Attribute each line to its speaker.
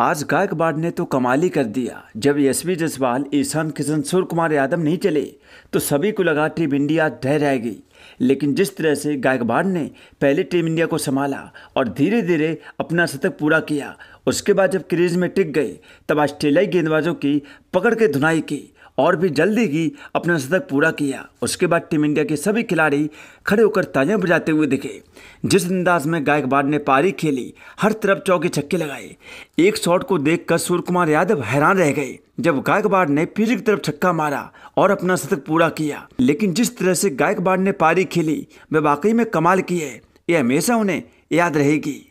Speaker 1: आज गायकवाड़ ने तो कमाल ही कर दिया जब यशवी जसवाल ईशान किशन सूर्य कुमार यादव नहीं चले तो सभी को लगा टीम इंडिया ढह रह गई लेकिन जिस तरह से गायकवाड़ ने पहले टीम इंडिया को संभाला और धीरे धीरे अपना शतक पूरा किया उसके बाद जब क्रीज में टिक गए तब ऑस्ट्रेलियाई गेंदबाजों की पकड़ के धुनाई की और भी जल्दी ही अपना शतक पूरा किया उसके बाद टीम इंडिया के सभी खिलाड़ी खड़े होकर ताजियां बजाते हुए दिखे जिस अंदाज में गायकवाड़ ने पारी खेली हर तरफ चौके छक्के लगाए एक शॉट को देखकर सूर्य कुमार यादव हैरान रह गए जब गायकवाड़ ने फिर की तरफ छक्का मारा और अपना शतक पूरा किया लेकिन जिस तरह से गायकवाड़ ने पारी खेली वे वाकई में कमाल की है ये हमेशा उन्हें याद रहेगी